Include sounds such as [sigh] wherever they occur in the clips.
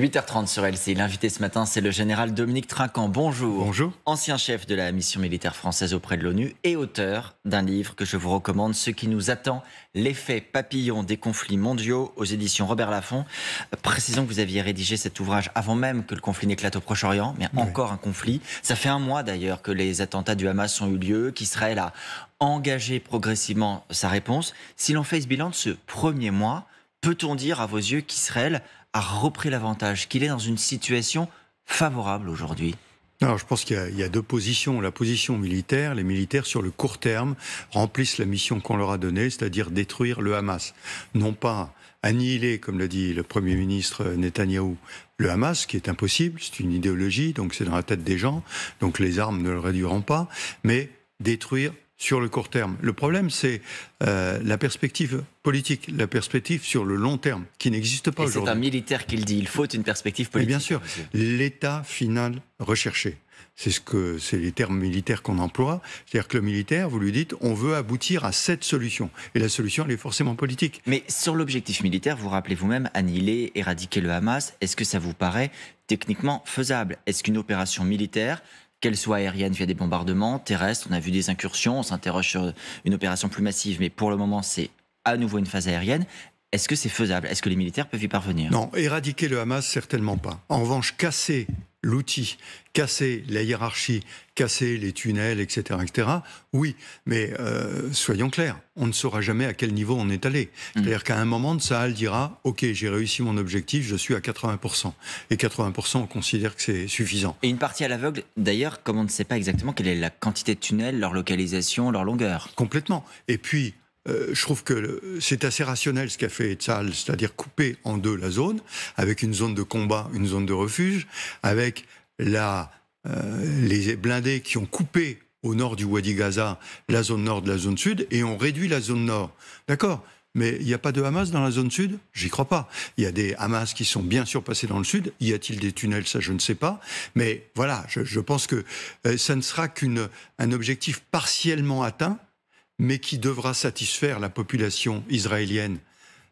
8h30 sur LCI. L'invité ce matin, c'est le général Dominique Trinquant. Bonjour. Bonjour. Ancien chef de la mission militaire française auprès de l'ONU et auteur d'un livre que je vous recommande, Ce qui nous attend, l'effet papillon des conflits mondiaux aux éditions Robert Laffont. Euh, précisons que vous aviez rédigé cet ouvrage avant même que le conflit n'éclate au Proche-Orient, mais encore un conflit. Ça fait un mois d'ailleurs que les attentats du Hamas ont eu lieu, qu'Israël a engagé progressivement sa réponse. Si l'on fait ce bilan de ce premier mois, peut-on dire à vos yeux qu'Israël repris l'avantage, qu'il est dans une situation favorable aujourd'hui alors, je pense qu'il y, a deux positions. La position militaire, les militaires, sur le court terme, remplissent la mission qu'on leur a donnée, c'est-à-dire détruire le Hamas. Non pas annihiler, comme l'a dit le Premier ministre Netanyahou, le Hamas, qui est impossible, c'est une idéologie, donc c'est dans la tête des gens, donc les armes ne le réduiront pas, mais détruire sur le court terme. Le problème, c'est euh, la perspective politique, la perspective sur le long terme, qui n'existe pas aujourd'hui. C'est un militaire qui le dit, il faut une perspective politique. bien sûr, l'état final recherché. C'est ce que c'est les termes militaires qu'on emploie. C'est-à-dire que le militaire, vous lui dites, on veut aboutir à cette solution. Et la solution, elle est forcément politique. Mais sur l'objectif militaire, vous rappelez vous-même, annihiler, éradiquer le Hamas, est-ce que ça vous paraît techniquement faisable Est-ce qu'une opération militaire qu'elles soient aériennes via des bombardements, terrestres, on a vu des incursions, on s'interroge sur une opération plus massive, mais pour le moment c'est à nouveau une phase aérienne. Est-ce que c'est faisable Est-ce que les militaires peuvent y parvenir Non, éradiquer le Hamas, certainement pas. En revanche, casser l'outil, casser la hiérarchie, casser les tunnels, etc. etc. Oui, mais euh, soyons clairs, on ne saura jamais à quel niveau on est allé. Mm. C'est-à-dire qu'à un moment, Sahal dira Ok, j'ai réussi mon objectif, je suis à 80%. Et 80%, on considère que c'est suffisant. Et une partie à l'aveugle, d'ailleurs, comme on ne sait pas exactement quelle est la quantité de tunnels, leur localisation, leur longueur. Complètement. Et puis, euh, je trouve que c'est assez rationnel ce qu'a fait Etzal, c'est-à-dire couper en deux la zone, avec une zone de combat, une zone de refuge, avec la, euh, les blindés qui ont coupé au nord du Wadi Gaza la zone nord de la zone sud, et ont réduit la zone nord. D'accord mais il n'y a pas de Hamas dans la zone sud J'y crois pas. Il y a des Hamas qui sont bien sûr passés dans le sud. Y a-t-il des tunnels Ça, je ne sais pas. Mais voilà, je, je pense que euh, ça ne sera qu'un objectif partiellement atteint mais qui devra satisfaire la population israélienne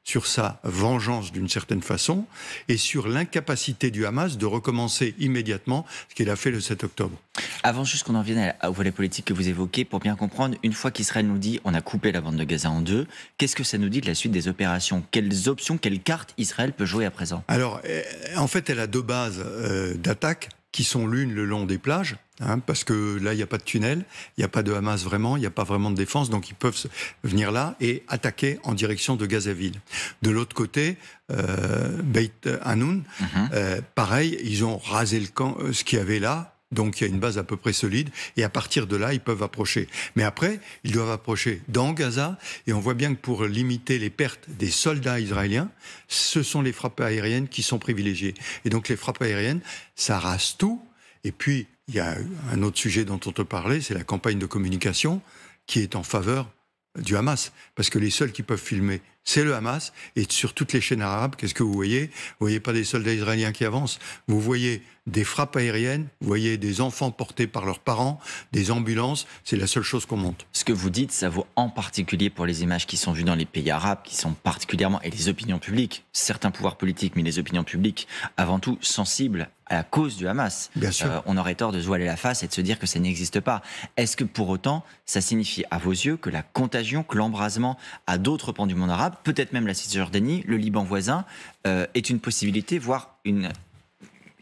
sur sa vengeance d'une certaine façon et sur l'incapacité du Hamas de recommencer immédiatement ce qu'il a fait le 7 octobre. Avant juste qu'on en vienne au volet politique que vous évoquez, pour bien comprendre, une fois qu'Israël nous dit on a coupé la bande de Gaza en deux, qu'est-ce que ça nous dit de la suite des opérations Quelles options, quelles cartes Israël peut jouer à présent Alors, eh, en fait, elle a deux bases euh, d'attaque qui sont l'une le long des plages, hein, parce que là, il n'y a pas de tunnel, il n'y a pas de Hamas vraiment, il n'y a pas vraiment de défense, donc ils peuvent venir là et attaquer en direction de Gazaville. De l'autre côté, euh, Beit Hanoun, mhm. euh, pareil, ils ont rasé le camp, euh, ce qu'il y avait là, donc il y a une base à peu près solide. Et à partir de là, ils peuvent approcher. Mais après, ils doivent approcher dans Gaza. Et on voit bien que pour limiter les pertes des soldats israéliens, ce sont les frappes aériennes qui sont privilégiées. Et donc les frappes aériennes, ça rase tout. Et puis, il y a un autre sujet dont on te parlait, c'est la campagne de communication qui est en faveur du Hamas. Parce que les seuls qui peuvent filmer c'est le Hamas. Et sur toutes les chaînes arabes, qu'est-ce que vous voyez Vous voyez pas des soldats israéliens qui avancent. Vous voyez des frappes aériennes, vous voyez des enfants portés par leurs parents, des ambulances. C'est la seule chose qu'on monte. Ce que vous dites, ça vaut en particulier pour les images qui sont vues dans les pays arabes, qui sont particulièrement, et les opinions publiques, certains pouvoirs politiques, mais les opinions publiques, avant tout sensibles à la cause du Hamas. Bien sûr. Euh, on aurait tort de se voiler la face et de se dire que ça n'existe pas. Est-ce que pour autant, ça signifie à vos yeux que la contagion, que l'embrasement à d'autres pans du monde arabe peut-être même la Cisjordanie, le Liban voisin, euh, est une possibilité, voire une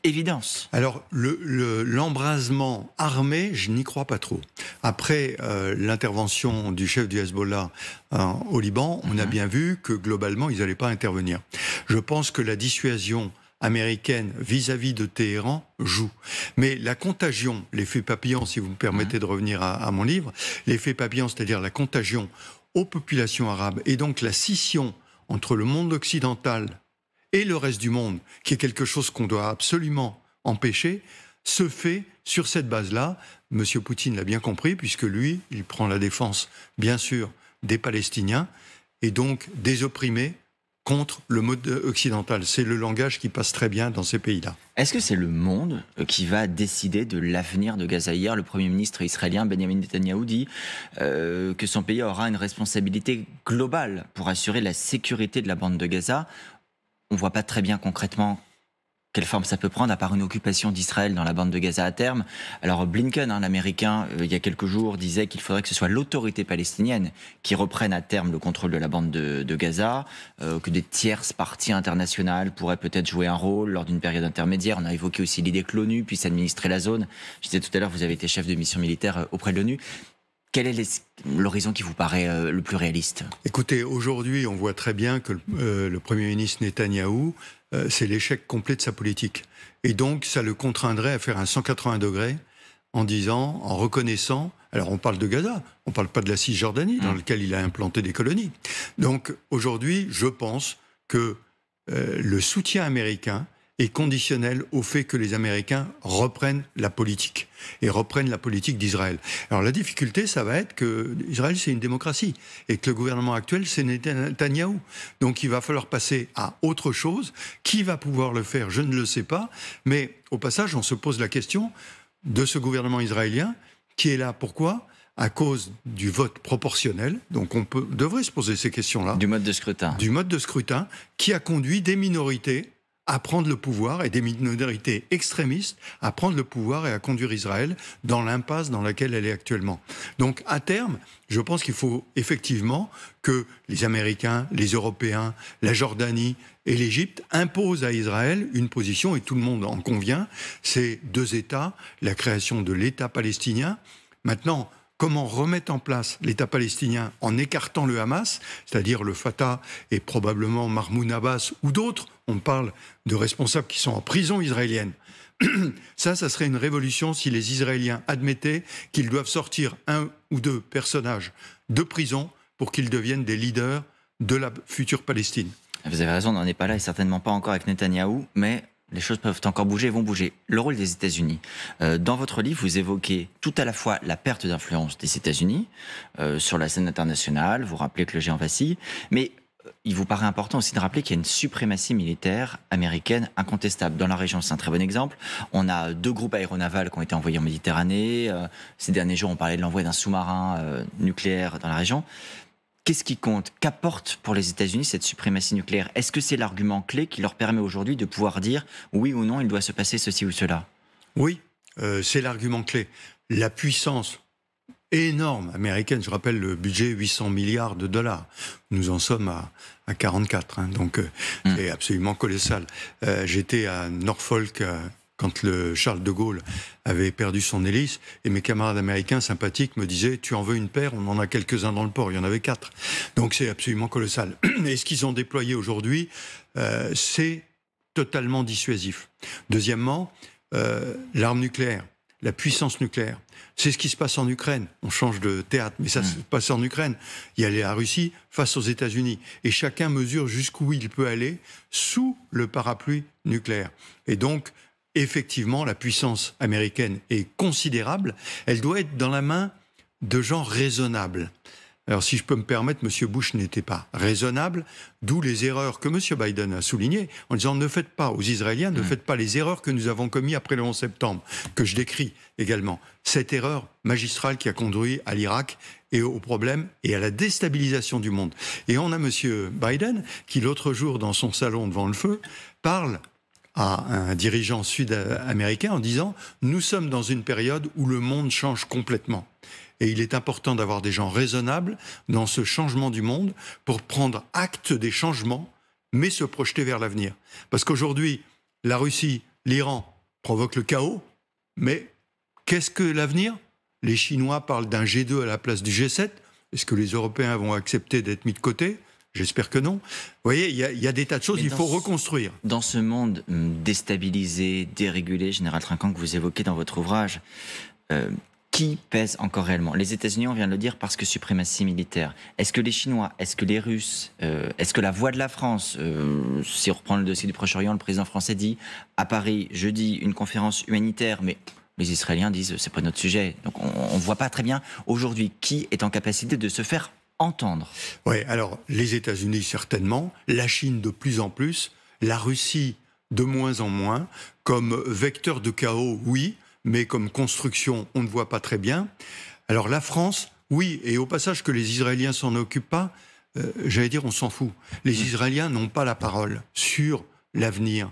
évidence. Alors, l'embrasement armé, je n'y crois pas trop. Après euh, l'intervention du chef du Hezbollah euh, au Liban, on a mhm. bien vu que globalement, ils n'allaient pas intervenir. Je pense que la dissuasion américaine vis-à-vis de Téhéran joue. Mais la contagion, l'effet papillon, si vous me permettez mhm. de revenir à, à mon livre, l'effet papillon, c'est-à-dire la contagion aux populations arabes. Et donc la scission entre le monde occidental et le reste du monde, qui est quelque chose qu'on doit absolument empêcher, se fait sur cette base-là. M. Poutine l'a bien compris, puisque lui, il prend la défense, bien sûr, des Palestiniens et donc des opprimés contre le mode euh, occidental. C'est le langage qui passe très bien dans ces pays-là. Est-ce que c'est le monde euh, qui va décider de l'avenir de Gaza Hier, le Premier ministre israélien Benjamin Netanyahu dit euh, que son pays aura une responsabilité globale pour assurer la sécurité de la bande de Gaza. On ne voit pas très bien concrètement quelle forme ça peut prendre, à part une occupation d'Israël dans la bande de Gaza à terme. Alors Blinken, hein, l'Américain, euh, il y a quelques jours, disait qu'il faudrait que ce soit l'autorité palestinienne qui reprenne à terme le contrôle de la bande de, Gaza, euh, que des tierces parties internationales pourraient peut-être jouer un rôle lors d'une période intermédiaire. On a évoqué aussi l'idée que l'ONU puisse administrer la zone. Je disais tout à l'heure, vous avez été chef de mission militaire euh, auprès de l'ONU. Quel est l'horizon qui vous paraît euh, le plus réaliste Écoutez, aujourd'hui, on voit très bien que le, euh, Premier ministre Netanyahou, euh, c'est l'échec complet de sa politique. Et donc, ça le contraindrait à faire un 180 degrés en disant, en reconnaissant, alors on parle de Gaza, on ne parle pas de la Cisjordanie, dans mmh. laquelle il a implanté des colonies. Donc aujourd'hui, je pense que le soutien américain est conditionnel au fait que les Américains reprennent la politique et reprennent la politique d'Israël. Alors la difficulté, ça va être que Israël, c'est une démocratie et que le gouvernement actuel, c'est Netanyahou. Donc il va falloir passer à autre chose. Qui va pouvoir le faire, je ne le sais pas. Mais au passage, on se pose la question de ce gouvernement israélien qui est là. Pourquoi à cause du vote proportionnel, donc on devrait se poser ces questions-là. Du mode de scrutin. Du mode de scrutin qui a conduit des minorités à prendre le pouvoir et des minorités extrémistes à prendre le pouvoir et à conduire Israël dans l'impasse dans laquelle elle est actuellement. Donc à terme, je pense qu'il faut effectivement que les Américains, les Européens, la Jordanie et l'Égypte imposent à Israël une position, et tout le monde en convient, c'est deux États, la création de l'État palestinien. Maintenant, comment remettre en place l'État palestinien en écartant le Hamas, c'est-à-dire le Fatah et probablement Mahmoud Abbas ou d'autres. On parle de responsables qui sont en prison israélienne. [clears throat] ça, ça serait une révolution si les Israéliens admettaient qu'ils doivent sortir un ou deux personnages de prison pour qu'ils deviennent des leaders de la future Palestine. Vous avez raison, on n'en est pas là et certainement pas encore avec Netanyahou, mais les choses peuvent encore bouger et vont bouger. Le rôle des États-Unis. Euh, dans votre livre, vous évoquez tout à la fois la perte d'influence des États-Unis euh, sur la scène internationale, vous rappelez que le géant vacille, mais euh, il vous paraît important aussi de rappeler qu'il y a une suprématie militaire américaine incontestable. Dans la région, c'est un très bon exemple. On a deux groupes aéronavals qui ont été envoyés en Méditerranée. Ces derniers jours, on parlait de l'envoi d'un sous-marin nucléaire dans la région. Qu'est-ce qui compte Qu'apporte pour les États-Unis cette suprématie nucléaire Est-ce que c'est l'argument clé qui leur permet aujourd'hui de pouvoir dire oui ou non, il doit se passer ceci ou cela Oui, euh, c'est l'argument clé. La puissance énorme américaine, je rappelle le budget 800 milliards de dollars, nous en sommes à, 44, hein, donc euh, hmm. c'est absolument colossal. Euh, j'étais à Norfolk quand le Charles de Gaulle avait perdu son hélice, et mes camarades américains sympathiques me disaient Tu en veux une paire On en a quelques-uns dans le port, il y en avait quatre. Donc c'est absolument colossal. [clears throat] Et ce qu'ils ont déployé aujourd'hui, euh, c'est totalement dissuasif. Deuxièmement, euh, l'arme nucléaire, la puissance nucléaire. C'est ce qui se passe en Ukraine. On change de théâtre, mais ça mm. se passe en Ukraine. Il y a la Russie face aux États-Unis. Et chacun mesure jusqu'où il peut aller sous le parapluie nucléaire. Et donc, effectivement, la puissance américaine est considérable, elle doit être dans la main de gens raisonnables. Alors, si je peux me permettre, M. Bush n'était pas raisonnable, d'où les erreurs que M. Biden a soulignées en disant ne faites pas aux Israéliens, ne mm. faites pas les erreurs que nous avons commises après le 11 septembre, que je décris également. Cette erreur magistrale qui a conduit à l'Irak et aux problèmes et à la déstabilisation du monde. Et on a M. Biden qui, l'autre jour, dans son salon devant le feu, parle à un dirigeant sud-américain en disant Nous sommes dans une période où le monde change complètement. Et il est important d'avoir des gens raisonnables dans ce changement du monde pour prendre acte des changements, mais se projeter vers l'avenir. Parce qu'aujourd'hui, la Russie, l'Iran provoquent le chaos, mais qu'est-ce que l'avenir Les Chinois parlent d'un G2 à la place du G7. Est-ce que les Européens vont accepter d'être mis de côté J'espère que non. Vous voyez, il y, a des tas de choses, qu'il faut reconstruire. Dans ce monde hum, déstabilisé, dérégulé, Général Trinquant, que vous évoquez dans votre ouvrage, euh, qui pèse encore réellement Les États-Unis, on vient de le dire, parce que suprématie militaire. Est-ce que les Chinois Est-ce que les Russes euh, Est-ce que la voix de la France euh, Si on reprend le dossier du Proche-Orient, le président français dit à Paris, jeudi, une conférence humanitaire, mais les Israéliens disent c'est pas notre sujet. Donc on ne voit pas très bien aujourd'hui qui est en capacité de se faire entendre Oui, alors les États-Unis certainement, la Chine de plus en plus, la Russie de moins en moins, comme vecteur de chaos, oui, mais comme construction, on ne voit pas très bien. Alors la France, oui, et au passage que les Israéliens s'en occupent pas, euh, j'allais dire on s'en fout. Les mm. Israéliens n'ont pas la parole sur l'avenir.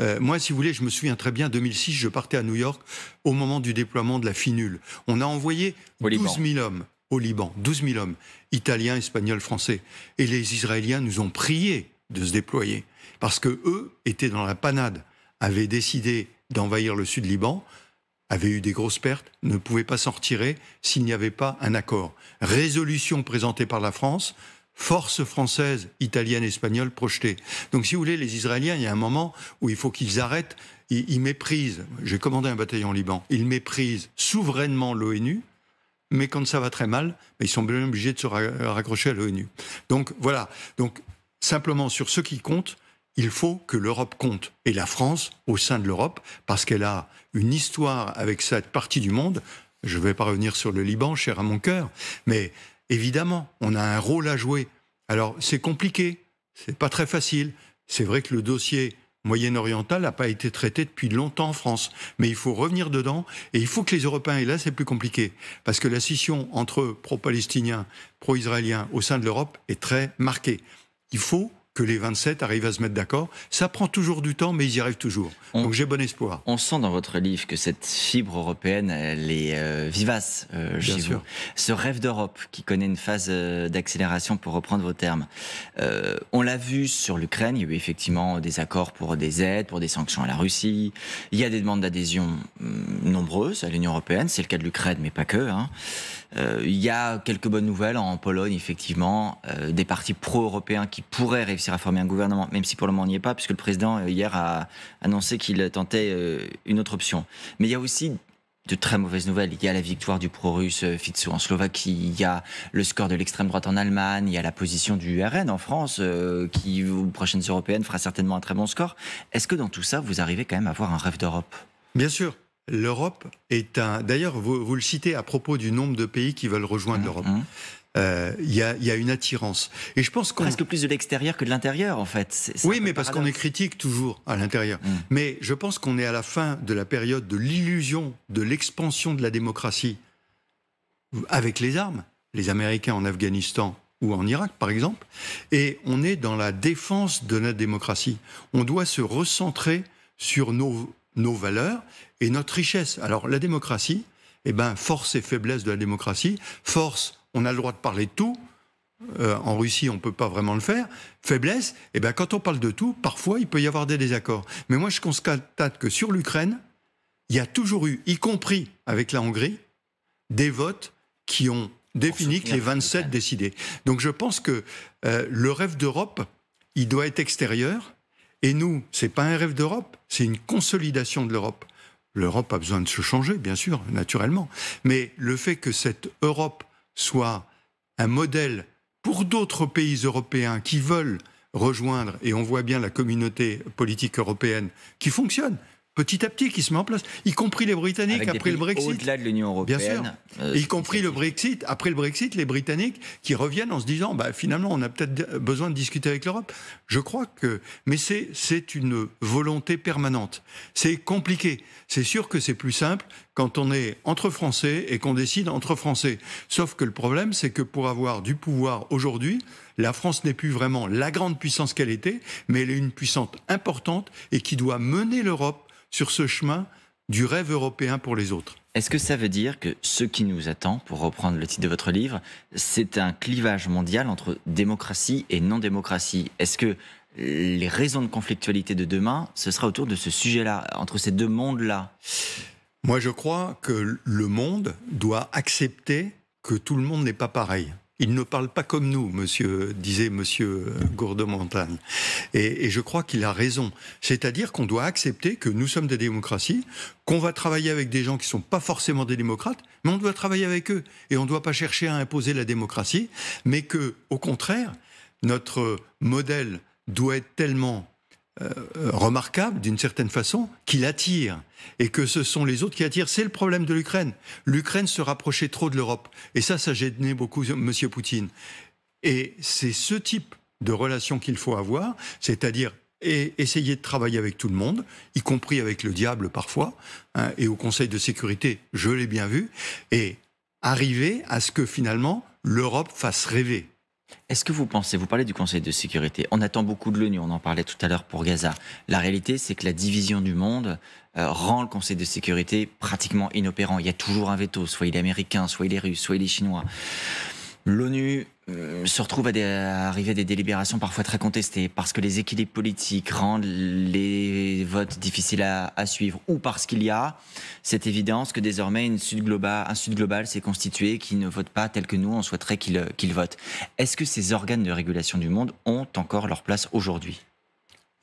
Euh, moi, si vous voulez, je me souviens très bien, 2006, je partais à New York au moment du déploiement de la Finule. On a envoyé 12 000 hommes au Liban. 12 000 hommes, italiens, espagnols, français. Et les Israéliens nous ont priés de se déployer parce que eux étaient dans la panade, avaient décidé d'envahir le sud Liban, avaient eu des grosses pertes, ne pouvaient pas s'en retirer s'il n'y avait pas un accord. Résolution présentée par la France, force française, italienne, espagnole projetée. Donc si vous voulez, les Israéliens, il y a un moment où il faut qu'ils arrêtent, ils méprisent, j'ai commandé un bataillon au Liban, ils méprisent souverainement l'ONU, mais quand ça va très mal, ben, ils sont bien obligés de se raccrocher à l'ONU. Donc voilà, donc simplement sur ce qui compte, il faut que l'Europe compte, et la France au sein de l'Europe, parce qu'elle a une histoire avec cette partie du monde. Je ne vais pas revenir sur le Liban, cher à mon cœur, mais évidemment, on a un rôle à jouer. Alors c'est compliqué, c'est pas très facile. C'est vrai que le dossier Moyen-Oriental n'a pas été traité depuis longtemps en France. Mais il faut revenir dedans et il faut que les Européens, et là c'est plus compliqué, parce que la scission entre pro-palestiniens, pro-israéliens au sein de l'Europe est très marquée. Il faut que les 27 arrivent à se mettre d'accord. Ça prend toujours du temps, mais ils y arrivent toujours. Donc j'ai bon espoir. On sent dans votre livre que cette fibre européenne, elle est euh, vivace euh, chez Bien vous. Sûr. Ce rêve d'Europe qui connaît une phase euh, d'accélération, pour reprendre vos termes, on l'a vu sur l'Ukraine, il y a eu effectivement des accords pour des aides, pour des sanctions à la Russie. Il y a des demandes d'adhésion hum, nombreuses à l'Union européenne, c'est le cas de l'Ukraine, mais pas que. Hein. il y a quelques bonnes nouvelles en Pologne, effectivement, des partis pro-européens qui pourraient réussir réussir à former un gouvernement, même si pour le moment on n'y est pas, puisque le président euh, hier a annoncé qu'il tentait euh, une autre option. Mais il y a aussi de très mauvaises nouvelles. Il y a la victoire du pro-russe euh, Fitso en Slovaquie, il y a le score de l'extrême droite en Allemagne, il y a la position du RN en France, qui aux prochaines européennes fera certainement un très bon score. Est-ce que dans tout ça, vous arrivez quand même à avoir un rêve d'Europe Bien sûr l'Europe est un. D'ailleurs, vous, le citez à propos du nombre de pays qui veulent rejoindre mmh, l'Europe. Mmh. Euh, il y, a, une attirance. Et je pense qu'on presque plus de l'extérieur que de l'intérieur, en fait. oui, mais parce qu'on est critique toujours à l'intérieur. Mmh. Mais je pense qu'on est à la fin de la période de l'illusion de l'expansion de la démocratie avec les armes, les Américains en Afghanistan ou en Irak, par exemple. Et on est dans la défense de la démocratie. On doit se recentrer sur nos nos valeurs et notre richesse. Alors la démocratie, eh ben, force et faiblesse de la démocratie. Force, on a le droit de parler de tout. Euh, en Russie, on ne peut pas vraiment le faire. Faiblesse, eh ben, quand on parle de tout, parfois, il peut y avoir des désaccords. Mais moi, je constate que sur l'Ukraine, il y a toujours eu, y compris avec la Hongrie, des votes qui ont défini que les 27 décidaient. Donc je pense que euh, le rêve d'Europe, il doit être extérieur et nous, ce n'est pas un rêve d'Europe, c'est une consolidation de l'Europe. L'Europe a besoin de se changer, bien sûr, naturellement. Mais le fait que cette Europe soit un modèle pour d'autres pays européens qui veulent rejoindre, et on voit bien la communauté politique européenne qui fonctionne, petit à petit qui se met en place, y compris les Britanniques après le Brexit. Au-delà de l'Union européenne. Bien sûr. Euh, y compris le Brexit. Après le Brexit, les Britanniques qui reviennent en se disant bah, finalement, on a peut-être besoin de discuter avec l'Europe. Je crois que. Mais c'est une volonté permanente. C'est compliqué. C'est sûr que c'est plus simple quand on est entre Français et qu'on décide entre Français. Sauf que le problème, c'est que pour avoir du pouvoir aujourd'hui, la France n'est plus vraiment la grande puissance qu'elle était, mais elle est une puissance importante et qui doit mener l'Europe sur ce chemin du rêve européen pour les autres. Est-ce que ça veut dire que ce qui nous attend, pour reprendre le titre de votre livre, c'est un clivage mondial entre démocratie et non-démocratie Est-ce que les raisons de conflictualité de demain, ce sera autour de ce sujet-là, entre ces deux mondes-là Moi, je crois que le monde doit accepter que tout le monde n'est pas pareil il ne parle pas comme nous, monsieur, disait monsieur gourdeau Et, je crois qu'il a raison. C'est-à-dire qu'on doit accepter que nous sommes des démocraties, qu'on va travailler avec des gens qui ne sont pas forcément des démocrates, mais on doit travailler avec eux. Et on ne doit pas chercher à imposer la démocratie, mais que, au contraire, notre modèle doit être tellement euh, euh, remarquable d'une certaine façon qu'il attire et que ce sont les autres qui attirent. C'est le problème de l'Ukraine. L'Ukraine se rapprochait trop de l'Europe et ça, ça gênait beaucoup euh, M. Poutine. Et c'est ce type de relation qu'il faut avoir, c'est-à-dire essayer de travailler avec tout le monde, y compris avec le diable parfois, hein, et au Conseil de sécurité, je l'ai bien vu, et arriver à ce que finalement l'Europe fasse rêver. Est-ce que vous pensez, vous parlez du Conseil de sécurité, on attend beaucoup de l'ONU, on en parlait tout à l'heure pour Gaza. La réalité, c'est que la division du monde euh, rend le Conseil de sécurité pratiquement inopérant. Il y a toujours un veto, soit il est américain, soit il est russe, soit il est chinois. L'ONU euh, se retrouve à, des, arriver à des délibérations parfois très contestées parce que les équilibres politiques rendent les votes difficiles à, suivre ou parce qu'il y a cette évidence que désormais un Sud global s'est constitué qui ne vote pas tel que nous on souhaiterait euh, qu'il vote. Est-ce que ces organes de régulation du monde ont encore leur place aujourd'hui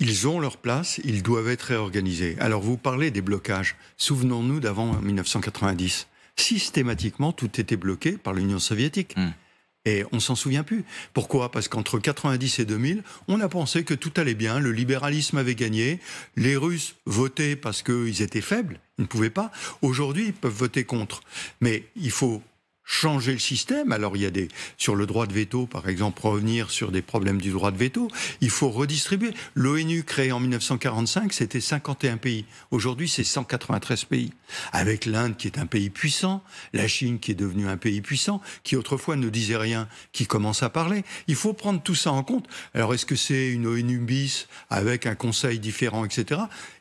ils ont leur place, ils doivent être réorganisés. Alors vous parlez des blocages. Souvenons-nous d'avant 1990. Euh, Systématiquement, tout était bloqué par l'Union soviétique. Hmm. Et on s'en souvient plus. Pourquoi Parce qu'entre 90 et 2000, on a pensé que tout allait bien, le libéralisme avait gagné, les Russes votaient parce qu'ils étaient faibles, ils ne pouvaient pas. Aujourd'hui, ils peuvent voter contre. Mais il faut changer le système. Alors il y a des sur le droit de veto, par exemple, revenir sur des problèmes du droit de veto. Il faut redistribuer. L'ONU créée en 1945, c'était 51 pays. Aujourd'hui, c'est 193 pays. Avec l'Inde qui est un pays puissant, la Chine qui est devenue un pays puissant, qui autrefois ne disait rien, qui commence à parler. Il faut prendre tout ça en compte. Alors est-ce que c'est une ONU bis avec un conseil différent, etc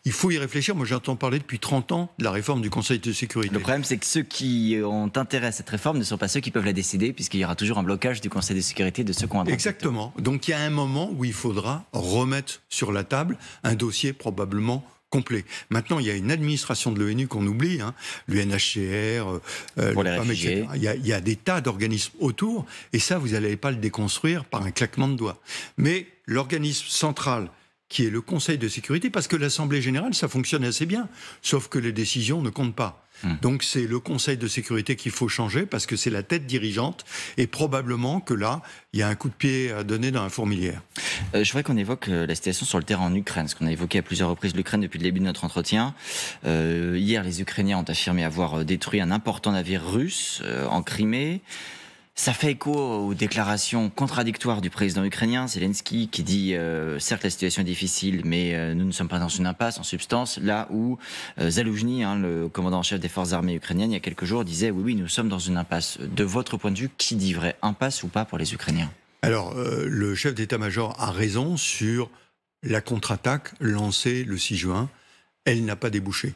il faut y réfléchir. Moi, j'entends parler depuis 30 ans de la réforme du Conseil de sécurité. Le problème, c'est que ceux qui ont intérêt à cette réforme ne sont pas ceux qui peuvent la décider, puisqu'il y aura toujours un blocage du Conseil de sécurité de ce qui ont Exactement. Donc, il y a un moment où il faudra remettre sur la table un dossier probablement complet. Maintenant, il y a une administration de l'ONU qu'on oublie, hein. l'UNHCR, euh, euh, les Il, y a, il y a des tas d'organismes autour, et ça, vous n'allez pas le déconstruire par un claquement de doigts. Mais l'organisme central qui est le Conseil de sécurité, parce que l'Assemblée générale, ça fonctionne assez bien, sauf que les décisions ne comptent pas. Mmh. Donc c'est le Conseil de sécurité qu'il faut changer, parce que c'est la tête dirigeante, et probablement que là, il y a un coup de pied à donner dans la fourmilière. Euh, je voudrais qu'on évoque euh, la situation sur le terrain en Ukraine, ce qu'on a évoqué à plusieurs reprises l'Ukraine depuis le début de notre entretien. Euh, hier, les Ukrainiens ont affirmé avoir détruit un important navire russe en Crimée. Ça fait écho aux déclarations contradictoires du président ukrainien Zelensky qui dit euh, certes la situation est difficile mais euh, nous ne sommes pas dans une impasse en substance là où euh, hein, le commandant en chef des forces armées ukrainiennes il y a quelques jours disait oui oui nous sommes dans une impasse. De votre point de vue qui dit vrai impasse ou pas pour les Ukrainiens Alors euh, le chef d'état-major a raison sur la contre-attaque lancée le 6 juin elle n'a pas débouché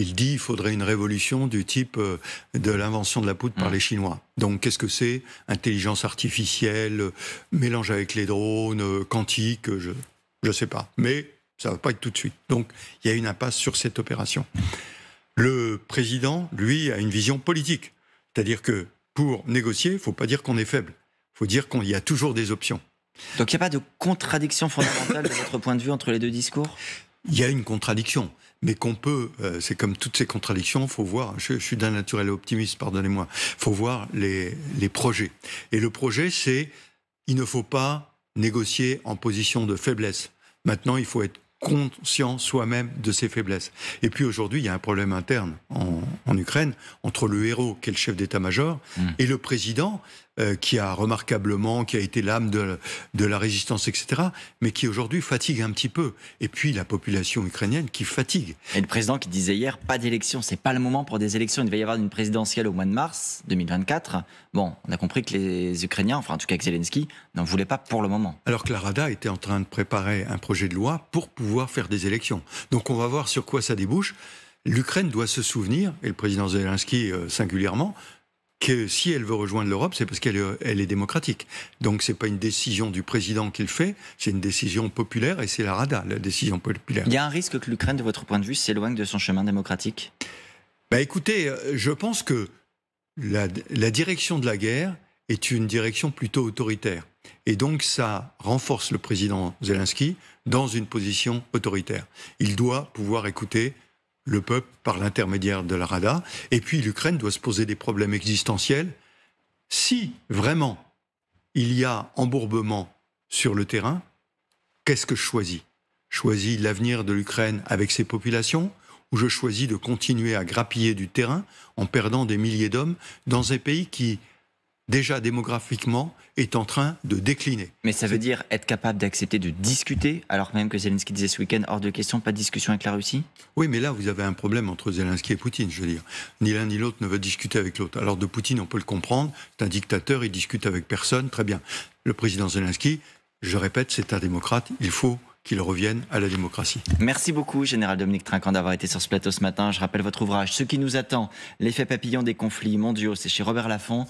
il dit qu'il faudrait une révolution du type euh, de l'invention de la poudre par mm. les Chinois. Donc qu'est-ce que c'est Intelligence artificielle, euh, mélange avec les drones, euh, quantique, je ne sais pas. Mais ça ne va pas être tout de suite. Donc il y a une impasse sur cette opération. Le président, lui, a une vision politique. C'est-à-dire que pour négocier, il ne faut pas dire qu'on est faible. Il faut dire qu'il y a toujours des options. Donc il n'y a pas de contradiction fondamentale de votre point de vue entre les deux discours Il y a une contradiction mais qu'on peut, euh, c'est comme toutes ces contradictions, faut voir, je, suis d'un naturel optimiste, pardonnez-moi, faut voir les, projets. Et le projet, c'est, il ne faut pas négocier en position de faiblesse. Maintenant, il faut être conscient soi-même de ses faiblesses. Et puis aujourd'hui, il y a un problème interne en, Ukraine entre le héros, qui est le chef d'état-major, mmh. et le président, euh, qui a remarquablement, qui a été l'âme de, la résistance, etc., mais qui aujourd'hui fatigue un petit peu. Et puis la population ukrainienne qui fatigue. Et le président qui disait hier, pas d'élection, c'est pas le moment pour des élections. Il va y avoir une présidentielle au mois de mars 2024. Bon, on a compris que les Ukrainiens, enfin en tout cas que Zelensky, n'en voulaient pas pour le moment. Alors que la Rada était en train de préparer un projet de loi pour pouvoir faire des élections. Donc on va voir sur quoi ça débouche. L'Ukraine doit se souvenir, et le président Zelensky euh, singulièrement, que si elle veut rejoindre l'Europe, c'est parce qu'elle euh, elle est démocratique. Donc ce n'est pas une décision du président qu'il fait, c'est une décision populaire et c'est la Rada, la décision populaire. Il y a un risque que l'Ukraine, de votre point de vue, s'éloigne de son chemin démocratique bah écoutez, euh, je pense que la direction de la guerre est une direction plutôt autoritaire. Et donc ça renforce le président Zelensky dans une position autoritaire. Il doit pouvoir écouter le peuple par l'intermédiaire de la Rada. Et puis l'Ukraine doit se poser des problèmes existentiels. Si vraiment il y a embourbement sur le terrain, qu'est-ce que je choisis choisis l'avenir de l'Ukraine avec ses populations ou je choisis de continuer à grappiller du terrain en perdant des milliers d'hommes dans un pays qui déjà démographiquement, est en train de décliner. Mais ça veut dire être capable d'accepter de discuter, alors même que Zelensky disait ce week-end, hors de question, pas de discussion avec la Russie Oui, mais là, vous avez un problème entre Zelensky et Poutine, je veux dire. Ni l'un ni l'autre ne veut discuter avec l'autre. Alors de Poutine, on peut le comprendre, c'est un dictateur, il discute avec personne, très bien. Le président Zelensky, je répète, c'est un démocrate, il faut qu'il revienne à la démocratie. Merci beaucoup, Général Dominique Trinquant, d'avoir été sur ce plateau ce matin. Je rappelle votre ouvrage, Ce qui nous attend, l'effet papillon des conflits mondiaux, c'est chez Robert Laffont.